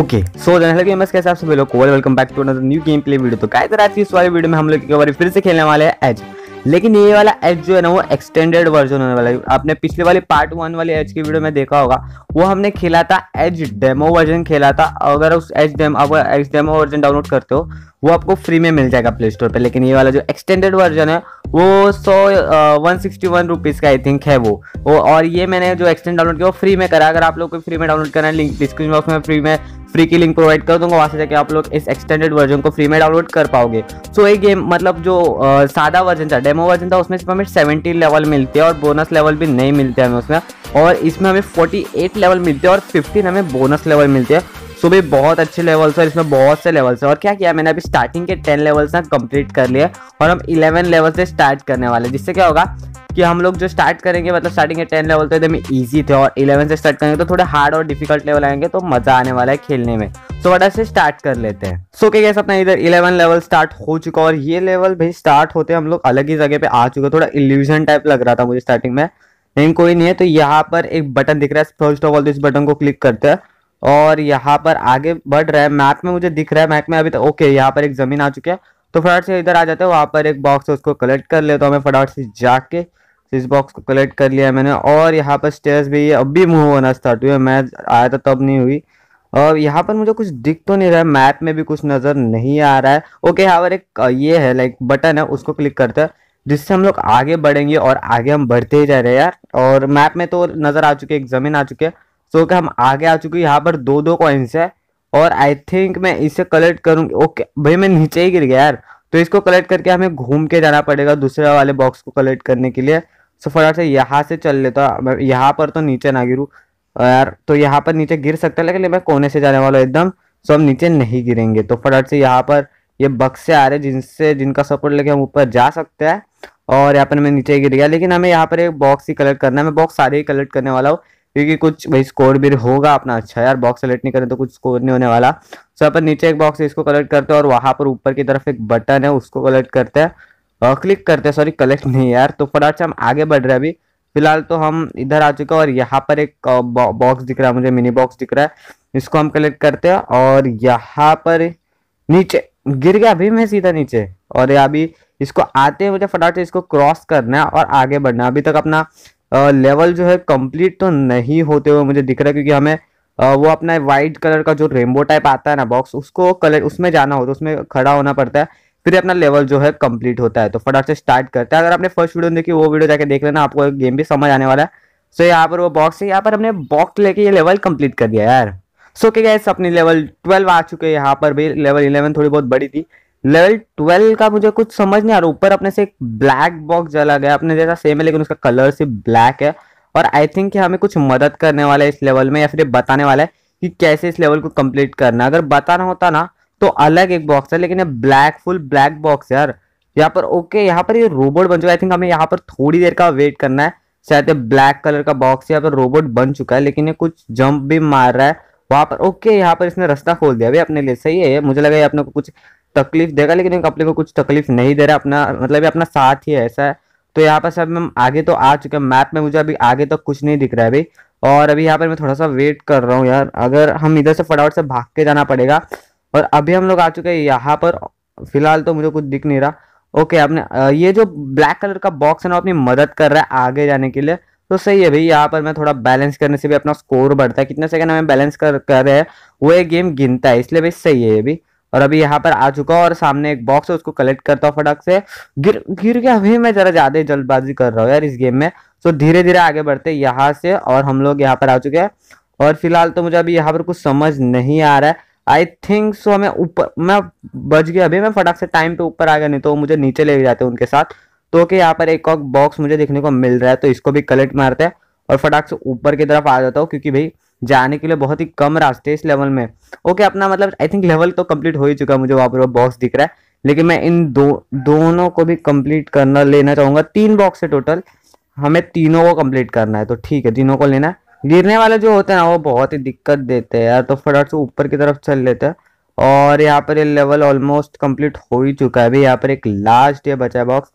okay so general MS कैसे आप सभी लोग welcome back to new game play video तो काय तरह इस वाले वीडियो में हम लोग एक बार फिर से खेलने वाले हैं एज लेकिन ये वाला एज जो है ना वो एक्सटेंडेड वर्जन होने वाला है आपने पिछले वाले पार्ट वन वाले एज की वीडियो में देखा होगा वो हमने खेला था एज डेमो वर्जन खेला था अगर उस एज डेमो आप एज डेमो वर्जन डाउनलोड करते हो वो आपको फ्री में मिल जाएगा प्ले स्टोर पर लेकिन ये वाला जो एक्सटेंडेड वर्जन है वो सौ वन सिक्सटी वन रुपीज़ का आई थिंक है वो और ये मैंने जो एक्सटेंड डाउनलोड किया वो फ्री में करा अगर आप लोग को फ्री में डाउनलोड करना है लिंक डिस्क्रिप्शन बॉक्स में फ्री में फ्री की लिंक प्रोवाइड कर दूंगा वहाँ से जाके आप लोग इस एक्सटेंडेड वर्जन को फ्री में डाउनलोड कर पाओगे सो so, ये गेम मतलब जो आ, सादा वर्जन था डेमो वर्जन था उसमें सिर्फ हमें सेवेंटी लेवल मिलते हैं और बोनस लेवल भी नहीं मिलते हमें उसमें और इसमें हमें फोर्टी एट लेवल मिलते हैं और फिफ्टीन हमें बोनस लेवल मिलते हैं सो भी बहुत अच्छे लेवल्स और इसमें बहुत से लेवल्स है और क्या किया मैंने अभी स्टार्टिंग के टेन लेवल्स ना कंप्लीट कर लिए और हम इलेवन लेवल से स्टार्ट करने वाले जिससे क्या होगा कि हम लोग जो स्टार्ट करेंगे मतलब स्टार्टिंग के टेन लेवल तो एकदम ईजी थे और इलेवन से स्टार्ट करेंगे तो थोड़े हार्ड और डिफिकल्ट लेवल आएंगे तो मज़ा आने वाला है खेलने में सो so, से स्टार्ट कर लेते हैं सो क्या कैसे अपना इधर इलेवन लेवल स्टार्ट हो चुका और ये लेवल भाई स्टार्ट होते हम लोग अलग ही जगह पे आ चुके थोड़ा इल्यूजन टाइप लग रहा था मुझे स्टार्टिंग में लेकिन कोई नहीं है तो यहाँ पर एक बटन दिख रहा है फर्स्ट ऑफ ऑल तो इस बटन को क्लिक करते हैं और यहाँ पर आगे बढ़ रहा है मैप में मुझे दिख रहा है मैप में अभी तक तो ओके यहाँ पर एक जमीन आ चुकी है तो फटाफट से इधर आ जाते हैं वहाँ पर एक बॉक्स है उसको कलेक्ट कर लेता तो हमें मैं फटाफट से जाके इस बॉक्स को कलेक्ट कर लिया मैंने और यहाँ पर स्टेयर्स भी अब भी मूव होना स्टार्ट हुआ मैं आया था तब नहीं हुई और यहाँ पर मुझे कुछ दिख तो नहीं रहा है मैप में भी कुछ नज़र नहीं आ रहा है ओके यहाँ पर एक ये है लाइक बटन है उसको क्लिक करते हैं जिससे हम लोग आगे बढ़ेंगे और आगे हम बढ़ते ही जा रहे हैं यार और मैप में तो नज़र आ चुके एक ज़मीन आ चुके है सो के हम आगे आ चुके यहाँ पर दो दो कॉइन्स है और आई थिंक मैं इसे कलेक्ट करूँगी ओके भाई मैं नीचे ही गिर गया यार तो इसको कलेक्ट करके हमें घूम के जाना पड़ेगा दूसरे वाले बॉक्स को कलेक्ट करने के लिए सो फटाफट से यहाँ से चल लेता तो, यहाँ पर तो नीचे ना गिरूँ यार तो यहाँ पर नीचे गिर सकता है लेकिन मैं कोने से जाने वाला हूँ एकदम सो हम नीचे नहीं गिरेंगे तो फटाफट से यहाँ पर ये बक्से आ रहे जिनसे जिनका सपोर्ट लेके हम ऊपर जा सकते हैं और यहाँ पर मैं नीचे गिर गया लेकिन हमें यहाँ पर एक बॉक्स ही कलेक्ट करना है मैं बॉक्स सारे ही कलेक्ट करने वाला हूँ क्योंकि कुछ भाई स्कोर भी होगा अपना अच्छा यार बॉक्स सेलेक्ट नहीं करें तो कुछ स्कोर नहीं होने वाला सो यहाँ पर नीचे एक बॉक्स है इसको कलेक्ट करते हैं और वहाँ पर ऊपर की तरफ एक बटन है उसको कलेक्ट करते हैं क्लिक करते हैं सॉरी कलेक्ट नहीं यार तो फटाफट से हम आगे बढ़ रहे हैं अभी फिलहाल तो हम इधर आ चुके हैं और यहाँ पर एक बॉक्स दिख रहा है मुझे मिनी बॉक्स दिख रहा है इसको हम कलेक्ट करते हैं और यहाँ पर नीचे गिर गया अभी मैं सीधा नीचे और अभी इसको आते मुझे फटाफट से इसको क्रॉस करना है और आगे बढ़ना है अभी तक अपना लेवल जो है कंप्लीट तो नहीं होते हुए मुझे दिख रहा है क्योंकि हमें वो अपना वाइट कलर का जो रेनबो टाइप आता है ना बॉक्स उसको कलर उसमें जाना होता है उसमें खड़ा होना पड़ता है फिर अपना लेवल जो है कंप्लीट होता है तो फटाफट से स्टार्ट करते हैं अगर आपने फर्स्ट वीडियो देखी वो वीडियो जाके देख लेना आपको गेम भी समझ आने वाला है सो so, यहाँ पर वो बॉक्स है यहाँ पर हमने बॉक्स लेके ये लेवल कंप्लीट कर दिया यार सो क्या अपनी लेवल ट्वेल्व आ चुके हैं यहाँ पर भी लेवल इलेवन थोड़ी बहुत बड़ी थी लेवल ट्वेल्व का मुझे कुछ समझ नहीं आ रहा ऊपर अपने से एक ब्लैक बॉक्स जला गया अपने जैसा सेम है लेकिन उसका कलर सिर्फ ब्लैक है और आई थिंक हमें कुछ मदद करने वाला है इस लेवल में या फिर बताने वाला है कि कैसे इस लेवल को कंप्लीट करना अगर बताना होता ना तो अलग एक बॉक्स है लेकिन ये ब्लैक फुल ब्लैक बॉक्स यार यहाँ पर ओके यहाँ पर ये रोबोट बन चुका आई थिंक हमें यहाँ पर थोड़ी देर का वेट करना है शायद ये ब्लैक कलर का बॉक्स यहाँ पर रोबोट बन चुका है लेकिन ये कुछ जंप भी मार रहा है वहाँ पर ओके यहाँ पर इसने रास्ता खोल दिया अभी अपने लिए सही है मुझे लगा ये अपने को कुछ तकलीफ देगा लेकिन अपने को कुछ तकलीफ नहीं दे रहा अपना मतलब ये अपना साथ ही ऐसा है तो यहाँ पर सब हम आगे तो आ चुके हैं मैप में मुझे अभी आगे तक कुछ नहीं दिख रहा है भाई और अभी यहाँ पर मैं थोड़ा सा वेट कर रहा हूँ यार अगर हम इधर से फटाफट से भाग के जाना पड़ेगा और अभी हम लोग आ चुके हैं यहाँ पर फिलहाल तो मुझे कुछ दिख नहीं रहा ओके आपने ये जो ब्लैक कलर का बॉक्स है ना अपनी मदद कर रहा है आगे जाने के लिए तो सही है भाई यहाँ पर मैं थोड़ा बैलेंस करने से भी अपना स्कोर बढ़ता है कितने सेकंड हमें बैलेंस कर कर रहे हैं वो ये गेम गिनता है इसलिए भाई सही है ये भी और अभी यहाँ पर आ चुका और सामने एक बॉक्स है उसको कलेक्ट करता हूँ फटाक से गिर गिर गया अभी मैं जरा ज्यादा जल्दबाजी कर रहा हूँ यार इस गेम में तो धीरे धीरे आगे बढ़ते यहाँ से और हम लोग यहाँ पर आ चुके हैं और फिलहाल तो मुझे अभी यहाँ पर कुछ समझ नहीं आ रहा है आई थिंक सो हमें ऊपर मैं बच गया अभी मैं फटाक से टाइम पे ऊपर आ गया नहीं तो मुझे नीचे ले जाते उनके साथ तो ओके यहाँ पर एक और बॉक्स मुझे देखने को मिल रहा है तो इसको भी कलेक्ट मारते हैं और फटाक से ऊपर की तरफ आ जाता हूँ क्योंकि भाई जाने के लिए बहुत ही कम रास्ते इस लेवल में ओके अपना मतलब आई थिंक लेवल तो कम्प्लीट हो ही चुका मुझे वहाँ पर वो बॉक्स दिख रहा है लेकिन मैं इन दो दोनों को भी कम्प्लीट करना लेना चाहूँगा तीन बॉक्स है टोटल हमें तीनों को कम्प्लीट करना है तो ठीक है तीनों को लेना है गिरने वाले जो होते हैं ना वो बहुत ही दिक्कत देते हैं यार तो फटाफट से ऊपर की तरफ चल लेते हैं और यहाँ पर ये लेवल ऑलमोस्ट कंप्लीट हो ही चुका है अभी यहाँ पर एक लास्ट ये बचा बॉक्स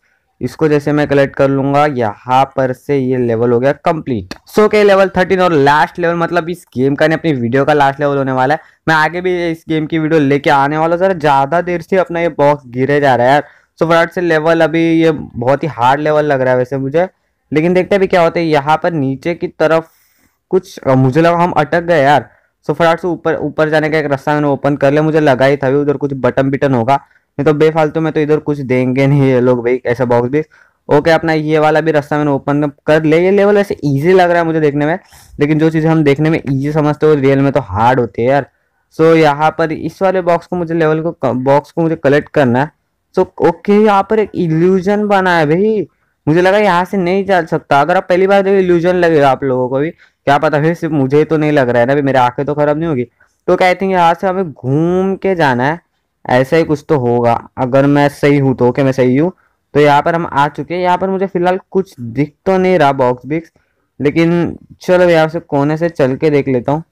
इसको जैसे मैं कलेक्ट कर लूंगा यहाँ पर से ये लेवल हो गया कंप्लीट सो के लेवल थर्टीन और लास्ट लेवल मतलब इस गेम का नहीं अपनी वीडियो का लास्ट लेवल होने वाला है मैं आगे भी इस गेम की वीडियो लेके आने वाला जरा ज़्यादा देर से अपना ये बॉक्स गिरे जा रहा है यार सो फटाफट से लेवल अभी ये बहुत ही हार्ड लेवल लग रहा है वैसे मुझे लेकिन देखते अभी क्या होता है यहाँ पर नीचे की तरफ कुछ मुझे लगा हम अटक गए यार सो फटाफट से ऊपर ऊपर जाने का एक रास्ता मैंने ओपन कर लिया मुझे लगा ही था भी उधर कुछ बटन बिटन होगा नहीं तो बेफालतू में तो इधर कुछ देंगे नहीं ये लोग भाई ऐसा बॉक्स भी ओके अपना ये वाला भी रास्ता मैंने ओपन कर लिया ये लेवल ऐसे ईजी लग रहा है मुझे देखने में लेकिन जो चीज़ें हम देखने में ईजी समझते हो रियल में तो हार्ड होती है यार सो यहाँ पर इस वाले बॉक्स को मुझे लेवल को बॉक्स को मुझे कलेक्ट करना है सो ओके यहाँ पर एक इल्यूजन बना है भाई मुझे लगा यहाँ से नहीं चल सकता अगर आप पहली बार देखिए इल्यूजन लगेगा आप लोगों को भी क्या पता फिर सिर्फ मुझे तो नहीं लग रहा है ना मेरी आंखें तो खराब नहीं होगी तो कहते हैं यहाँ से हमें घूम के जाना है ऐसा ही कुछ तो होगा अगर मैं सही हूँ तो ओके मैं सही हूँ तो यहाँ पर हम आ चुके हैं यहाँ पर मुझे फिलहाल कुछ दिख तो नहीं रहा बॉक्स बिक्स लेकिन चलो यहाँ से कोने से चल के देख लेता हूँ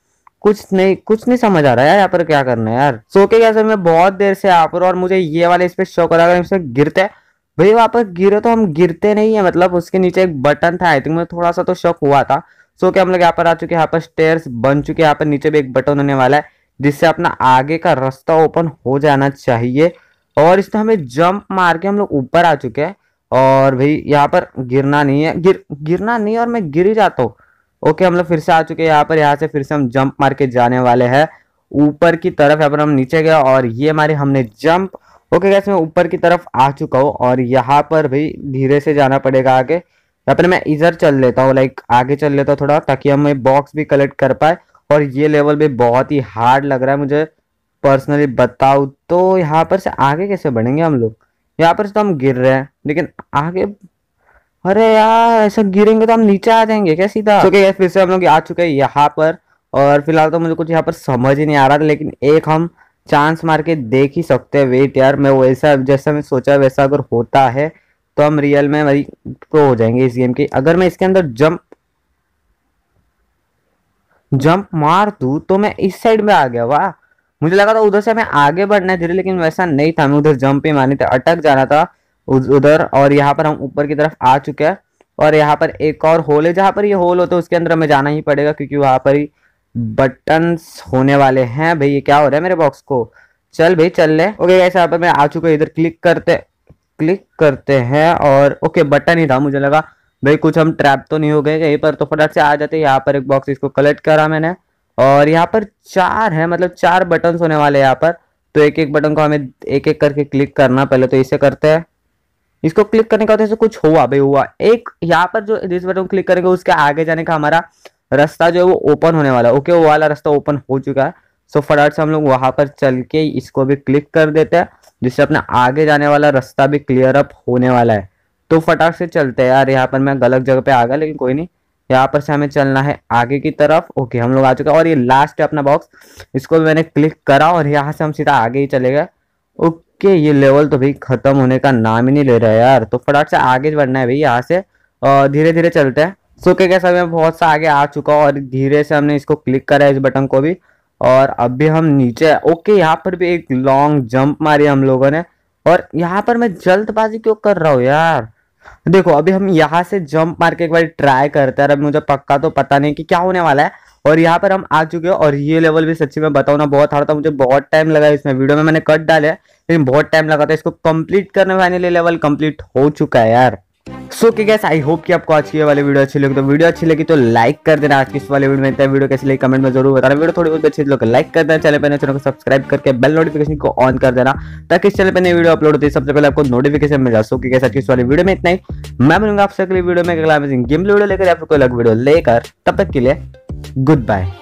कुछ नहीं कुछ नहीं समझ आ रहा है यहाँ पर क्या करना है यार सो के क्या सर मैं बहुत देर से यहाँ पर और मुझे ये वाले इस पर शौक अगर रहा इसमें गिरता है भाई वापस गिरे तो हम गिरते नहीं है मतलब उसके नीचे एक बटन था आई थिंक मुझे थोड़ा सा तो शौक हुआ था सो क्या हम लोग यहाँ पर आ चुके हैं यहाँ पर स्टेयर्स बन चुके हैं यहाँ पर नीचे भी एक बटन होने वाला है जिससे अपना आगे का रास्ता ओपन हो जाना चाहिए और इसमें हमें जंप मार के हम लोग ऊपर आ चुके हैं और भाई यहाँ पर गिरना नहीं है गिर गिरना नहीं है और मैं गिर ही जाता हूँ ओके हम लोग फिर से आ चुके हैं यहाँ पर यहाँ से फिर से हम जंप मार के जाने वाले हैं ऊपर की तरफ यहाँ पर हम नीचे गए और ये हमारे हमने जंप ओके गैस मैं ऊपर की तरफ आ चुका हूँ और यहाँ पर भी धीरे से जाना पड़ेगा आगे यहाँ पर मैं इधर चल लेता हूँ लाइक आगे चल लेता हूँ थोड़ा ताकि हम बॉक्स भी कलेक्ट कर पाए और ये लेवल भी बहुत ही हार्ड लग रहा है मुझे पर्सनली बताओ तो यहाँ पर से आगे कैसे बढ़ेंगे हम लोग यहाँ पर से तो हम गिर रहे हैं लेकिन आगे अरे यार ऐसा गिरेंगे तो हम नीचे आ जाएंगे क्या सीधा ओके फिर से हम लोग आ चुके हैं यहाँ पर और फिलहाल तो मुझे कुछ यहाँ पर समझ ही नहीं आ रहा था लेकिन एक हम चांस मार के देख ही सकते हैं वेट यार मैं वैसा जैसा मैं सोचा वैसा अगर होता है तो हम रियल में हमारी प्रो हो जाएंगे इस गेम के अगर मैं इसके अंदर जंप जंप मार दू तो मैं इस साइड में आ गया वाह मुझे लगा था उधर से हमें आगे बढ़ना है धीरे लेकिन वैसा नहीं था हमें उधर जंप ही मारने था अटक जाना था उधर और यहाँ पर हम ऊपर की तरफ आ चुके हैं और यहाँ पर एक और होल है जहाँ पर ये होल होता है उसके अंदर हमें जाना ही पड़ेगा क्योंकि वहाँ पर ही बटन्स होने वाले हैं भाई ये क्या हो रहा है मेरे बॉक्स को चल भाई चल ले ओके गाइस यहाँ पर मैं आ चुका इधर क्लिक करते क्लिक करते हैं और ओके बटन ही था मुझे लगा भाई कुछ हम ट्रैप तो नहीं हो गए यहीं पर तो फटाक से आ जाते यहाँ पर एक बॉक्स इसको कलेक्ट करा मैंने और यहाँ पर चार है मतलब चार बटन होने वाले यहाँ पर तो एक एक बटन को हमें एक एक करके क्लिक करना पहले तो इसे करते हैं इसको क्लिक करने का होता है कुछ हुआ भाई हुआ एक यहाँ पर जो इस बटन क्लिक करेंगे उसके आगे जाने का हमारा रास्ता जो है वो ओपन होने वाला है ओके वो वाला रास्ता ओपन हो चुका है सो फटाफट से हम लोग वहां पर चल के इसको भी क्लिक कर देते हैं जिससे अपना आगे जाने वाला रास्ता भी क्लियर अप होने वाला है तो फटाक से चलते हैं यार यहाँ पर मैं गलत जगह पे आ गया लेकिन कोई नहीं यहाँ पर से हमें चलना है आगे की तरफ ओके हम लोग आ चुके हैं और ये लास्ट है अपना बॉक्स इसको भी मैंने क्लिक करा और यहाँ से हम सीधा आगे ही चले गए ओके ये लेवल तो भाई ख़त्म होने का नाम ही नहीं ले रहा है यार तो फटाक से आगे बढ़ना है भाई यहाँ से धीरे धीरे चलते हैं सो क्या कैसे मैं बहुत सा आगे आ चुका और धीरे से हमने इसको क्लिक करा इस बटन को भी और अभी हम नीचे ओके यहाँ पर भी एक लॉन्ग जंप मारी हम लोगों ने और यहाँ पर मैं जल्दबाजी क्यों कर रहा हूँ यार देखो अभी हम यहाँ से जंप मार के एक बार ट्राई करते हैं अब मुझे पक्का तो पता नहीं कि क्या होने वाला है और यहाँ पर हम आ चुके हैं और ये लेवल भी सच्ची में बताऊँ ना बहुत हार्ड था मुझे बहुत टाइम लगा इसमें वीडियो में मैंने कट डाले लेकिन बहुत टाइम लगा था इसको कंप्लीट करने वाले लेवल कंप्लीट हो चुका है यार सो के गैस आई होप कि आपको आज की वाले वीडियो तो अच्छी लगी तो वीडियो अच्छी लगी तो लाइक कर देना आज की इस वाले वीडियो में इतना वीडियो कैसे लगी कमेंट में जरूर बताना वीडियो थोड़ी बहुत अच्छी लोग तो लाइक कर देना चैनल पर चैनल को सब्सक्राइब करके बेल नोटिफिकेशन को ऑन कर देना ताकि इस चैनल पर नई वीडियो अपलोड होती है सबसे पहले आपको नोटिफिकेशन मिल जाए सो के गैस आज की इस वाले वीडियो में इतना ही मैं बनूंगा आपसे अगली वीडियो में अगला अमेजिंग गेम वीडियो लेकर या फिर कोई अलग वीडियो लेकर तब तक के लिए गुड बाय